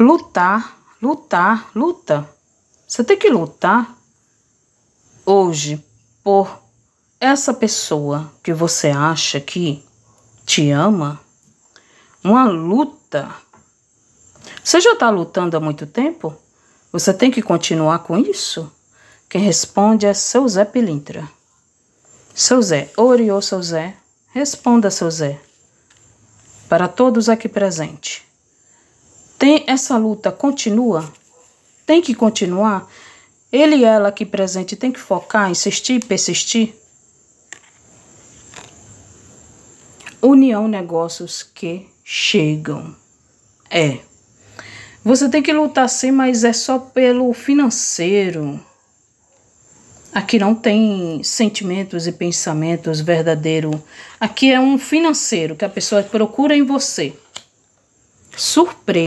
lutar, lutar, luta. Você tem que lutar hoje por essa pessoa que você acha que te ama. Uma luta. Você já está lutando há muito tempo? Você tem que continuar com isso? Quem responde é seu Zé Pilintra. Seu Zé, Oriô, seu Zé, responda, seu Zé, para todos aqui presentes. Tem essa luta continua? Tem que continuar? Ele e ela aqui presente tem que focar, insistir e persistir? União negócios que chegam. É. Você tem que lutar sim, mas é só pelo financeiro. Aqui não tem sentimentos e pensamentos verdadeiros Aqui é um financeiro que a pessoa procura em você. Surpresa.